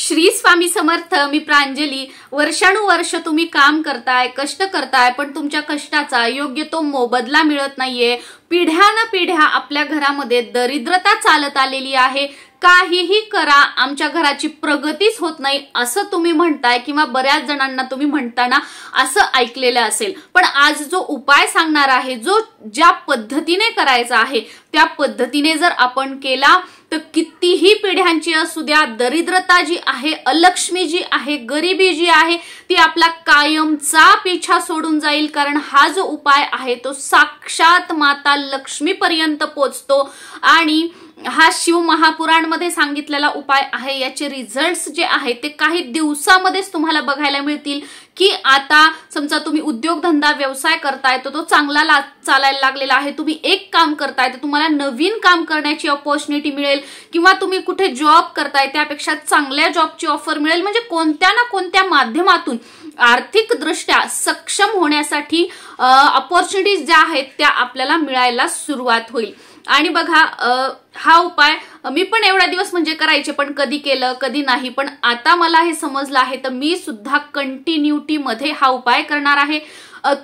श्री स्वामी समर्थ मी प्रांजली वर्षानुवर्ष तुम्ही काम करताय कष्ट करताय पण तुमच्या कष्टाचा योग्य तो मोबदला मिळत नाहीये पिढ्यानं पिढ्या आपल्या घरामध्ये दरिद्रता चालत आलेली आहे काहीही करा आमच्या घराची प्रगतीच होत नाही असं तुम्ही म्हणताय किंवा बऱ्याच जणांना तुम्ही म्हणताना असं ऐकलेलं असेल पण आज जो उपाय सांगणार आहे जो ज्या पद्धतीने करायचा आहे त्या पद्धतीने जर आपण केला तर कितीही पिढ्यांची असू द्या दरिद्रता जी आहे अलक्ष्मी जी आहे गरिबी जी आहे ती आपला कायमचा पिछा सोडून जाईल कारण हा जो उपाय आहे तो साक्षात माता लक्ष्मीपर्यंत पोचतो आणि हा शिव महापुराणमध्ये सांगितलेला उपाय आहे याचे रिझल्ट जे आहेत ते काही दिवसामध्येच तुम्हाला बघायला मिळतील की आता समजा तुम्ही उद्योगधंदा व्यवसाय करताय तर तो चांगला ला चालायला लागलेला आहे तुम्ही एक काम करताय तर तुम्हाला नवीन काम करण्याची ऑपॉर्च्युनिटी मिळेल किंवा तुम्ही कुठे जॉब करताय त्यापेक्षा चांगल्या जॉबची ऑफर मिळेल म्हणजे कोणत्या ना कोणत्या माध्यमातून आर्थिकदृष्ट्या सक्षम होण्यासाठी ऑपॉर्च्युनिटीज ज्या आहेत त्या आपल्याला मिळायला सुरुवात होईल आणि बघा हा उपाय मी पण एवढा दिवस म्हणजे करायचे पण कधी केलं कधी नाही पण आता मला हे समजलं आहे तर मी सुद्धा कंटिन्युटीमध्ये हा उपाय करणार आहे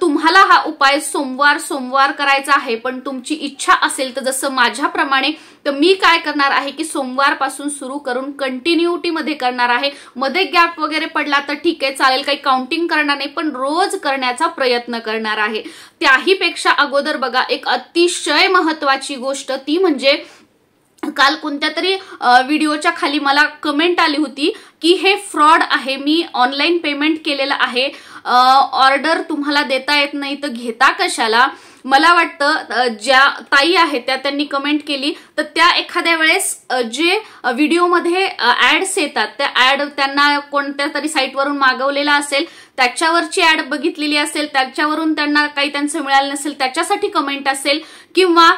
तुम्हाला हा उपाय सोमवार सोमवार करायचा आहे पण तुमची इच्छा असेल तर जसं माझ्याप्रमाणे तर मी काय करणार आहे की सोमवारपासून सुरू करून कंटिन्युटीमध्ये करणार आहे मध्ये गॅप वगैरे पडला तर ठीक आहे चालेल काही काउंटिंग करणार नाही पण रोज करण्याचा प्रयत्न करणार आहे त्याहीपेक्षा अगोदर बघा एक अतिशय महत्वाची गोष्ट ती म्हणजे काल कोणत्या तरी व्हिडिओच्या खाली मला कमेंट आली होती की हे फ्रॉड आहे मी ऑनलाईन पेमेंट केलेलं आहे ऑर्डर तुम्हाला देता येत नाही तर घेता कशाला मला वाटतं ज्या ताई आहेत त्या त्यांनी कमेंट केली तर त्या एखाद्या वेळेस जे व्हिडिओमध्ये ॲड्स येतात त्या ॲड त्यांना कोणत्या तरी साईटवरून मागवलेला असेल त्याच्यावरची ऍड बघितलेली असेल त्याच्यावरून त्यांना काही त्यांचं मिळालं नसेल त्याच्यासाठी कमेंट असेल किंवा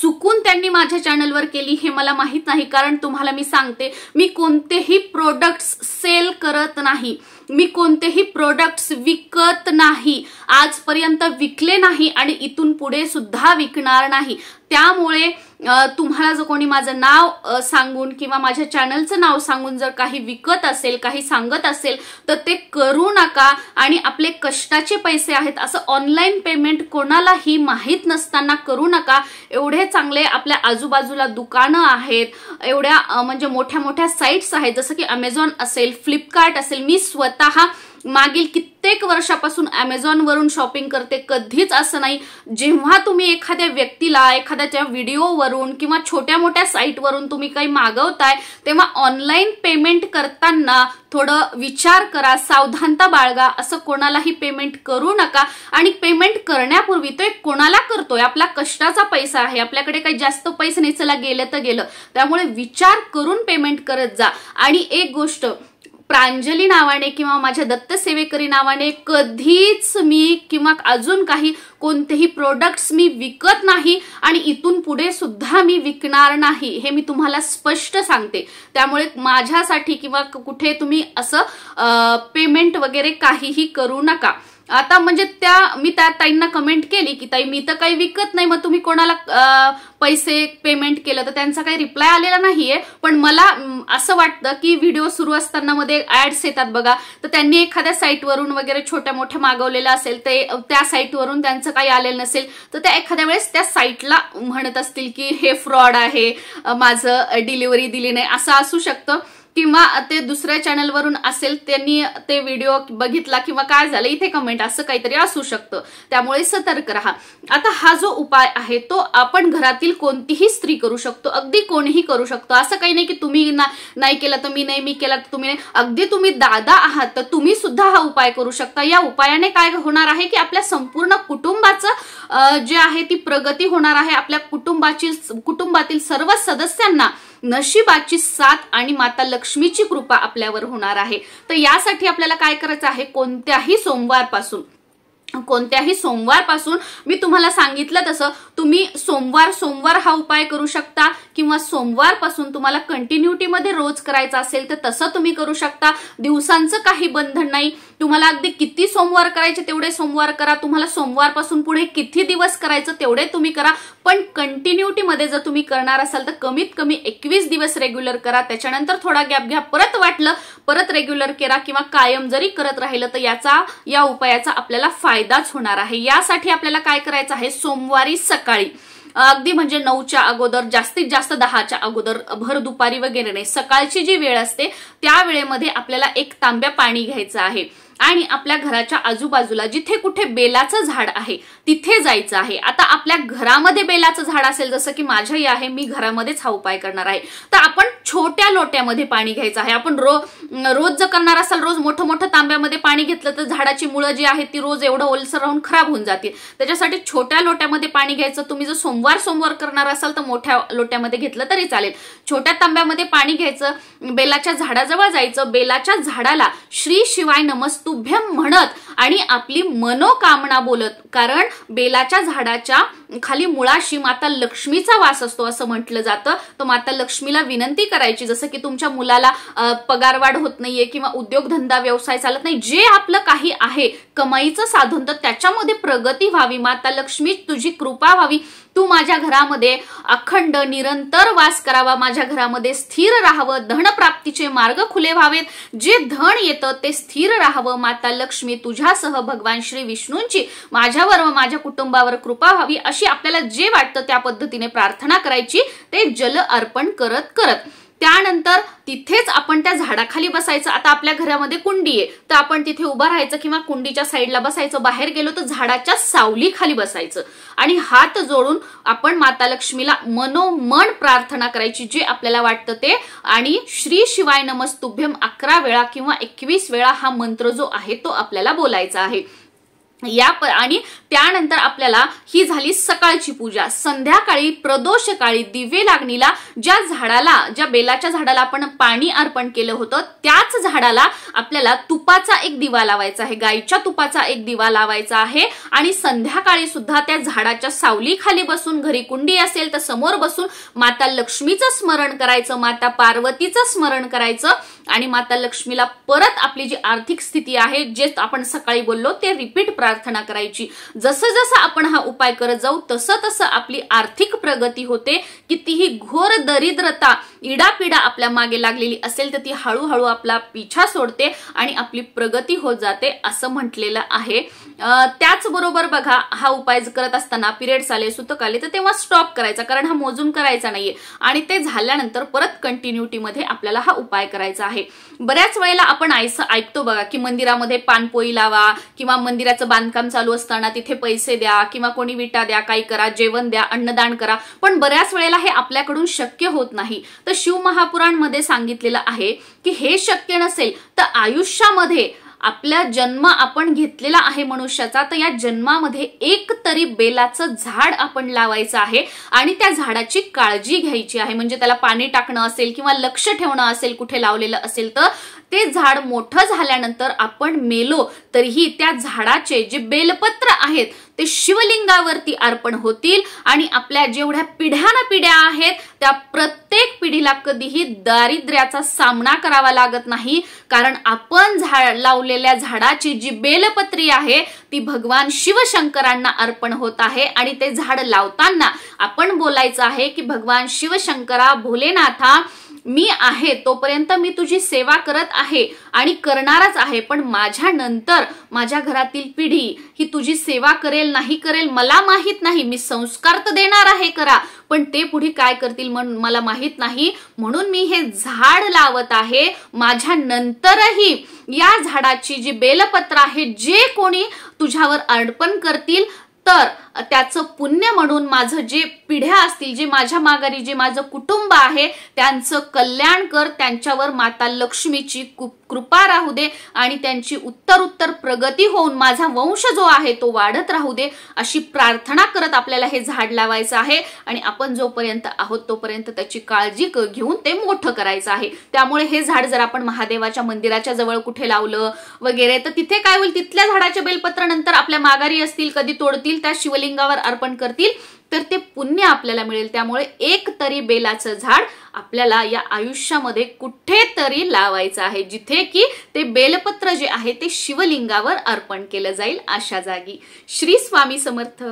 चुकून त्यांनी माझ्या चॅनलवर केली हे मला माहीत नाही कारण तुम्हाला मी सांगते मी कोणतेही प्रोडक्ट्स सेल करत नाही मी कोणतेही प्रोडक्ट्स विकत नाही आजपर्यंत विकले नाही आणि इथून पुढे सुद्धा विकणार नाही त्यामुळे तुम्हाला जर कोणी माझं नाव सांगून किंवा माझ्या चॅनलचं नाव सांगून जर काही विकत असेल काही सांगत असेल तर ते करू नका आणि आपले कष्टाचे पैसे आहेत असं ऑनलाईन पेमेंट कोणालाही माहीत नसताना करू नका एवढे चांगले आपल्या आजूबाजूला दुकानं आहेत एवढ्या म्हणजे मोठ्या मोठ्या साईट्स आहेत जसं की अमेझॉन असेल फ्लिपकार्ट असेल मी स्वतः मागील कित्येक वर्षापासून ॲमेझॉनवरून शॉपिंग करते कधीच असं नाही जेव्हा तुम्ही एखाद्या व्यक्तीला एखाद्याच्या व्हिडिओवरून किंवा छोट्या मोठ्या साईटवरून तुम्ही काही मागवताय तेव्हा ऑनलाईन पेमेंट करताना थोडं विचार करा सावधानता बाळगा असं कोणालाही पेमेंट करू नका आणि पेमेंट करण्यापूर्वी तो एक कोणाला करतोय आपला कष्टाचा पैसा आहे आपल्याकडे काही जास्त पैसे नाही चला गेलं तर गेलं त्यामुळे विचार करून पेमेंट करत जा आणि एक गोष्ट प्रांजली नावाने किंवा माझ्या दत्तसेवेकरी नावाने कधीच मी किंवा अजून काही कोणतेही प्रोडक्ट्स मी विकत नाही आणि इथून पुढे सुद्धा मी विकणार नाही हे मी तुम्हाला स्पष्ट सांगते त्यामुळे माझ्यासाठी किंवा कुठे तुम्ही असं पेमेंट वगैरे काहीही करू नका आता म्हणजे त्या मी त्या ताईंना कमेंट केली की ताई मी तर काही विकत नाही मग तुम्ही कोणाला पैसे पेमेंट केलं तर त्यांचा काही रिप्लाय आलेला नाहीये पण मला असं वाटतं की व्हिडिओ सुरू असताना मध्ये ऍड्स येतात बघा तर त्यांनी एखाद्या साईटवरून वगैरे छोट्या मोठ्या मागवलेलं असेल ते त्या साईटवरून त्यांचं काही आलेलं नसेल तर त्या एखाद्या वेळेस त्या साईटला म्हणत असतील की हे फ्रॉड आहे माझं डिलिव्हरी दिली नाही असं असू शकतं किंवा ते दुसऱ्या चॅनलवरून असेल त्यांनी ते व्हिडिओ बघितला किंवा काय झालं इथे कमेंट असं काहीतरी असू शकतं त्यामुळे सतर्क राहा आता हा जो उपाय आहे तो आपण घरातील कोणतीही स्त्री करू शकतो अगदी कोणीही करू शकतो असं काही नाही की तुम्ही नाही केलं तर मी नाही मी केला तर तुम्ही नाही अगदी तुम्ही दादा आहात तर तुम्ही सुद्धा हा उपाय करू शकता या उपायाने काय होणार आहे की आपल्या संपूर्ण कुटुंबाचं जे आहे ती प्रगती होणार आहे आपल्या कुटुंबाची कुटुंबातील सर्व सदस्यांना नशिबाची साथ आणि माता लक्ष्मीची कृपा आपल्यावर होणार आहे तर यासाठी आपल्याला काय करायचं आहे कोणत्याही सोमवारपासून कोणत्याही सोमवारपासून मी तुम्हाला सांगितलं तसं तुम्ही सोमवार सोमवार हा उपाय करू शकता किंवा सोमवारपासून तुम्हाला कंटिन्युटीमध्ये रोज करायचा असेल तर तसं तुम्ही करू शकता दिवसांचं काही बंधन नाही तुम्हाला अगदी किती सोमवार करायचे तेवढे सोमवार करा तुम्हाला सोमवारपासून पुढे किती दिवस करायचं तेवढे तुम्ही करा पण कंटिन्युटीमध्ये जर तुम्ही करणार असाल तर कमीत कमी एकवीस दिवस रेग्युलर करा त्याच्यानंतर थोडा गॅप घ्या परत वाटलं परत रेग्युलर करा किंवा कायम जरी करत राहिलं तर याचा या उपायाचा आपल्याला फायदा फायदाच होणार आहे यासाठी आपल्याला काय करायचं आहे सोमवारी सकाळी अगदी म्हणजे नऊच्या अगोदर जास्तीत जास्त दहाच्या अगोदर भर दुपारी वगैरे नाही सकाळची जी वेळ असते त्या वेळेमध्ये आपल्याला एक तांब्या पाणी घ्यायचं आहे आणि आपल्या घराच्या आजूबाजूला जिथे कुठे बेलाचं झाड आहे तिथे जायचं आहे आता आपल्या घरामध्ये बेलाचं झाड असेल जसं की माझ्याही आहे मी घरामध्येच हा उपाय करणार आहे तर आपण छोट्या लोट्यामध्ये पाणी घ्यायचं आहे आपण रो रोज जर करणार असाल रोज मोठं मोठं तांब्यामध्ये पाणी घेतलं तर झाडाची मुळं जी आहेत ती रोज एवढं ओलसर राहून खराब होऊन जातील त्याच्यासाठी छोट्या लोट्यामध्ये पाणी घ्यायचं तुम्ही जर सोमवार सोमवार करणार असाल तर मोठ्या लोट्यामध्ये घेतलं तरी चालेल छोट्या तांब्यामध्ये पाणी घ्यायचं बेलाच्या झाडाजवळ जायचं बेलाच्या झाडाला श्री शिवाय नमस्तू तुभ्यम म्हणत आणि आपली मनोकामना बोलत कारण बेलाच्या झाडाच्या खाली मुळाशी माता लक्ष्मीचा वास असतो असं म्हटलं जातं तर माता लक्ष्मीला विनंती करायची जसं की तुमच्या मुलाला पगारवाढ होत नाहीये किंवा उद्योगधंदा व्यवसाय चालत नाही जे आपलं काही आहे कमाईचं साधन तर त्याच्यामध्ये प्रगती व्हावी माता लक्ष्मी तुझी कृपा व्हावी तू माझ्या घरामध्ये अखंड निरंतर वास करावा माझ्या घरामध्ये स्थिर राहावं धनप्राप्तीचे मार्ग खुले व्हावेत जे धन येतं ते स्थिर राहावं माता लक्ष्मी तुझ्या सह भगवान श्री विष्णूंची माझ्यावर व माझ्या कुटुंबावर कृपा व्हावी अशी आपल्याला जे वाटतं त्या पद्धतीने प्रार्थना करायची ते जल अर्पण करत करत त्यानंतर तिथेच आपण त्या झाडाखाली बसायचं आता आपल्या घरामध्ये कुंडी आहे तर आपण तिथे उभं राहायचं किंवा कुंडीच्या साईडला बसायचं बाहेर गेलो तर झाडाच्या सावलीखाली बसायचं आणि हात जोडून आपण माता लक्ष्मीला मनोमन प्रार्थना करायची जे आपल्याला वाटतं ते आणि श्री शिवाय नमस्तुभ्यम अकरा वेळा किंवा एकवीस वेळा हा मंत्र जो आहे तो आपल्याला बोलायचा आहे या आणि त्यानंतर आपल्याला ही झाली सकाळची पूजा संध्याकाळी प्रदोषकाळी दिवे लागणीला ज्या झाडाला ज्या बेलाच्या झाडाला आपण पाणी अर्पण केलं होतं त्याच झाडाला आपल्याला तुपाचा एक दिवा लावायचा आहे गायीच्या तुपाचा एक दिवा लावायचा आहे आणि संध्याकाळी सुद्धा त्या झाडाच्या सावलीखाली बसून घरी कुंडी असेल तर समोर बसून माता लक्ष्मीचं स्मरण करायचं माता पार्वतीचं स्मरण करायचं आणि माता लक्ष्मीला परत आपली जी आर्थिक स्थिती आहे जे आपण सकाळी बोललो ते रिपीट प्रार्थना करायची जसं जसं आपण हा उपाय करत जाऊ तसं तसं आपली आर्थिक प्रगती होते कितीही घोर दरिद्रता इडापिडा आपल्या मागे लागलेली असेल तर ती हळूहळू आपला पिछा सोडते आणि आपली प्रगती होत जाते असं म्हटलेलं आहे त्याचबरोबर बघा हा उपाय करत असताना पिरियड आले सुतक आले तर तेव्हा स्टॉप करायचा कारण हा मोजून करायचा नाहीये आणि ते झाल्यानंतर परत कंटिन्युटीमध्ये आपल्याला हा उपाय करायचा आहे बऱ्याच वेळेला आपण आयस ऐकतो बघा की मंदिरामध्ये पानपोई लावा किंवा मंदिराचं बांधकाम चालू असताना तिथे पैसे द्या किंवा कोणी विटा द्या काही करा जेवण द्या अन्नदान करा पण बऱ्याच वेळेला हे आपल्याकडून शक्य होत नाही तर मध्ये सांगितलेलं आहे की हे शक्य नसेल तर आयुष्यामध्ये आपला जन्म आपण घेतलेला आहे मनुष्याचा तर या जन्मामध्ये एक तरी बेलाचं झाड आपण लावायचं आहे आणि त्या झाडाची काळजी घ्यायची आहे म्हणजे त्याला पाणी टाकणं असेल किंवा लक्ष ठेवणं असेल कुठे लावलेलं असेल तर ते झाड मोठं झाल्यानंतर आपण मेलो तरीही त्या झाडाचे जे बेलपत्र आहेत ते शिवलिंगावरती अर्पण होतील आणि आपल्या जेवढ्या पिढ्याना पिढ्या आहेत त्या प्रत्येक पिढीला कधीही दारिद्र्याचा सामना करावा लागत नाही कारण आपण झाड लावलेल्या झाडाची जी बेलपत्री आहे ती भगवान शिवशंकरांना अर्पण होत आहे आणि ते झाड लावताना आपण बोलायचं आहे की भगवान शिवशंकरा भोलेनाथा मी आहे तोपर्यंत मी तुझी सेवा करत आहे आणि करणारच आहे पण माझ्या नंतर माझ्या घरातील पिढी ही तुझी सेवा करेल नाही करेल मला माहीत नाही मी संस्कार तर देणार आहे करा पण ते पुढे काय करतील म्हणून मला माहीत नाही म्हणून मी हे झाड लावत आहे माझ्या नंतरही या झाडाची जी बेलपत्र आहे जे कोणी तुझ्यावर अर्पण करतील तर त्याचं पुण्य म्हणून माझं जे पिढ्या असतील जे माझ्या माघारी जे माझं कुटुंब आहे त्यांचं कल्याण कर त्यांच्यावर माता लक्ष्मीची कृपा राहू दे आणि त्यांची उत्तर उत्तर प्रगती होऊन माझा वंश जो आहे तो वाढत राहू दे अशी प्रार्थना करत आपल्याला हे झाड लावायचं आहे आणि आपण जोपर्यंत आहोत तोपर्यंत त्याची काळजी घेऊन ते मोठं करायचं आहे त्यामुळे हे झाड जर आपण महादेवाच्या मंदिराच्या जवळ कुठे लावलं वगैरे तर तिथे काय होईल तिथल्या झाडाच्या बेलपत्र नंतर आपल्या माघारी असतील कधी तोडतील त्या शिवलिंगावर अर्पण करतील तर ते पुण्य आपल्याला मिळेल त्यामुळे एक तरी बेलाचं झाड आपल्याला या आयुष्यामध्ये कुठेतरी लावायचं आहे जिथे की ते बेलपत्र जे आहे ते शिवलिंगावर अर्पण केलं जाईल अशा जागी श्री स्वामी समर्थ